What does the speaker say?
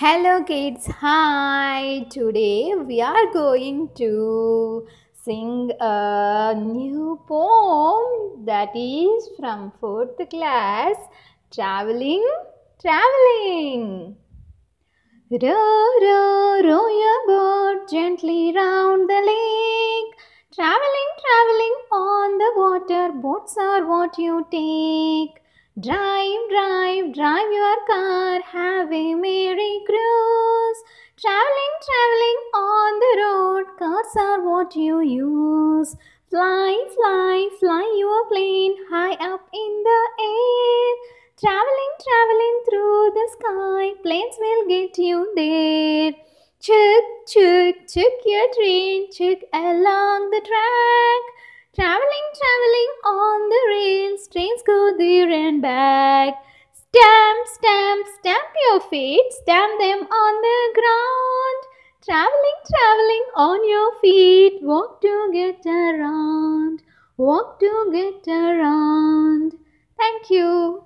Hello kids, hi! Today we are going to sing a new poem that is from 4th class Traveling, Traveling. Row, row, row your boat gently round the lake. Traveling, traveling on the water, boats are what you take. Drive, drive, drive your car, have a merry cruise. Traveling, traveling on the road, cars are what you use. Fly, fly, fly your plane high up in the air. Traveling, traveling through the sky, planes will get you there. Chug, chug, chug your train, chug along the track. and back. Stamp, stamp, stamp your feet, stamp them on the ground. Traveling, traveling on your feet, walk to get around, walk to get around. Thank you.